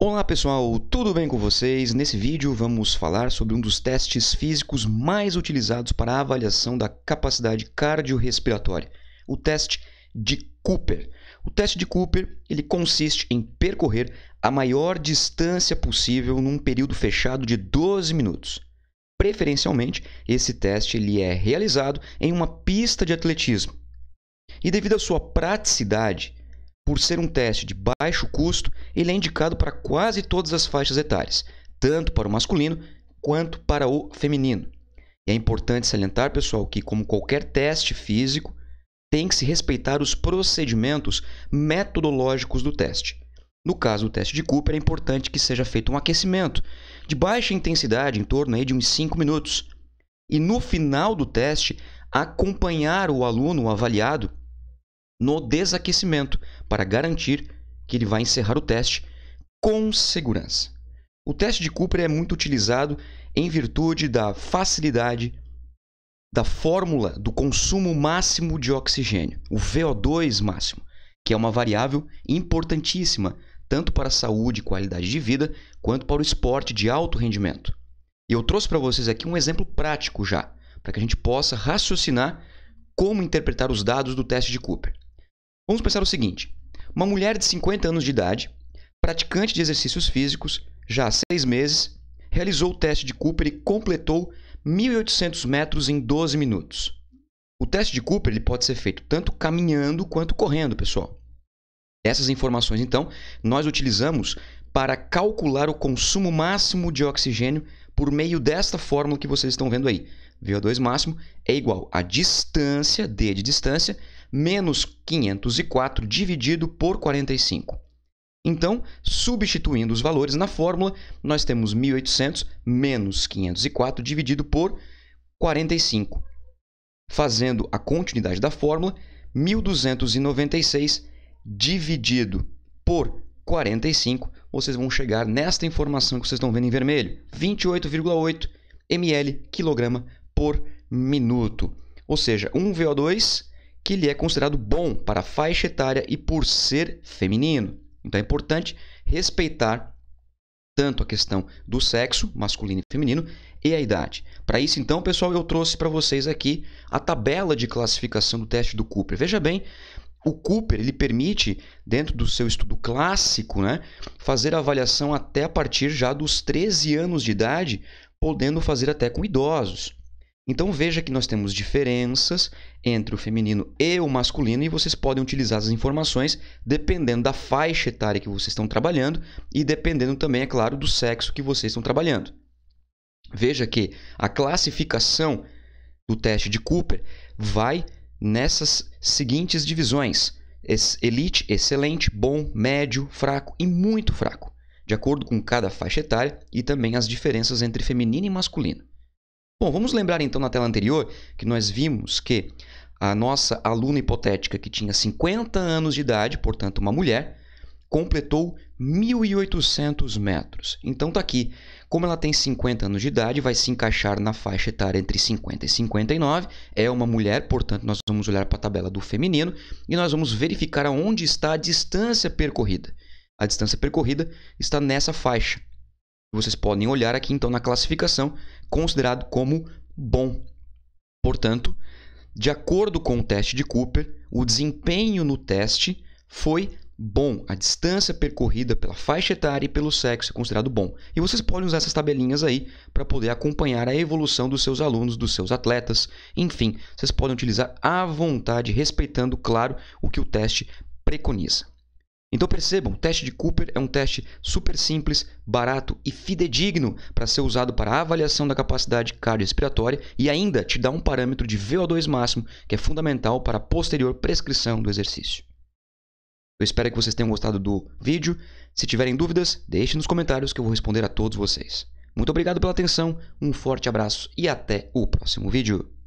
Olá pessoal, tudo bem com vocês? Nesse vídeo vamos falar sobre um dos testes físicos mais utilizados para a avaliação da capacidade cardiorrespiratória, o teste de Cooper. O teste de Cooper ele consiste em percorrer a maior distância possível num período fechado de 12 minutos. Preferencialmente, esse teste ele é realizado em uma pista de atletismo. E devido à sua praticidade, por ser um teste de baixo custo, ele é indicado para quase todas as faixas etárias, tanto para o masculino quanto para o feminino. E é importante salientar, pessoal, que como qualquer teste físico, tem que se respeitar os procedimentos metodológicos do teste. No caso do teste de Cooper, é importante que seja feito um aquecimento de baixa intensidade, em torno aí de uns 5 minutos. E no final do teste, acompanhar o aluno o avaliado no desaquecimento para garantir que ele vai encerrar o teste com segurança. O teste de Cooper é muito utilizado em virtude da facilidade da fórmula do consumo máximo de oxigênio, o VO2 máximo, que é uma variável importantíssima tanto para a saúde e qualidade de vida, quanto para o esporte de alto rendimento. E eu trouxe para vocês aqui um exemplo prático já, para que a gente possa raciocinar como interpretar os dados do teste de Cooper. Vamos pensar o seguinte: uma mulher de 50 anos de idade, praticante de exercícios físicos, já há seis meses, realizou o teste de Cooper e completou 1.800 metros em 12 minutos. O teste de Cooper ele pode ser feito tanto caminhando quanto correndo, pessoal. Essas informações, então, nós utilizamos para calcular o consumo máximo de oxigênio por meio desta fórmula que vocês estão vendo aí. VO2 máximo é igual à distância, D de distância, menos 504 dividido por 45. Então, substituindo os valores na fórmula, nós temos 1.800 menos 504 dividido por 45. Fazendo a continuidade da fórmula, 1.296 dividido por 45, vocês vão chegar nesta informação que vocês estão vendo em vermelho, 28,8 ml quilograma por minuto. Ou seja, 1 VO2 que ele é considerado bom para a faixa etária e por ser feminino. Então é importante respeitar tanto a questão do sexo, masculino e feminino, e a idade. Para isso, então, pessoal, eu trouxe para vocês aqui a tabela de classificação do teste do Cooper. Veja bem, o Cooper ele permite, dentro do seu estudo clássico, né, fazer avaliação até a partir já dos 13 anos de idade, podendo fazer até com idosos. Então veja que nós temos diferenças entre o feminino e o masculino e vocês podem utilizar as informações dependendo da faixa etária que vocês estão trabalhando e dependendo também, é claro, do sexo que vocês estão trabalhando. Veja que a classificação do teste de Cooper vai nessas seguintes divisões: elite, excelente, bom, médio, fraco e muito fraco, de acordo com cada faixa etária e também as diferenças entre feminino e masculino. Bom, vamos lembrar então na tela anterior que nós vimos que a nossa aluna hipotética que tinha 50 anos de idade, portanto uma mulher, completou 1.800 metros. Então tá aqui, como ela tem 50 anos de idade, vai se encaixar na faixa etária entre 50 e 59, é uma mulher, portanto nós vamos olhar para a tabela do feminino e nós vamos verificar aonde está a distância percorrida. A distância percorrida está nessa faixa, vocês podem olhar aqui então na classificação, considerado como bom. Portanto, de acordo com o teste de Cooper, o desempenho no teste foi bom. A distância percorrida pela faixa etária e pelo sexo é considerado bom. E vocês podem usar essas tabelinhas aí para poder acompanhar a evolução dos seus alunos, dos seus atletas. Enfim, vocês podem utilizar à vontade, respeitando, claro, o que o teste preconiza. Então percebam, o teste de Cooper é um teste super simples, barato e fidedigno para ser usado para avaliação da capacidade cardiorrespiratória e ainda te dá um parâmetro de VO2 máximo que é fundamental para a posterior prescrição do exercício. Eu espero que vocês tenham gostado do vídeo. Se tiverem dúvidas, deixe nos comentários que eu vou responder a todos vocês. Muito obrigado pela atenção, um forte abraço e até o próximo vídeo.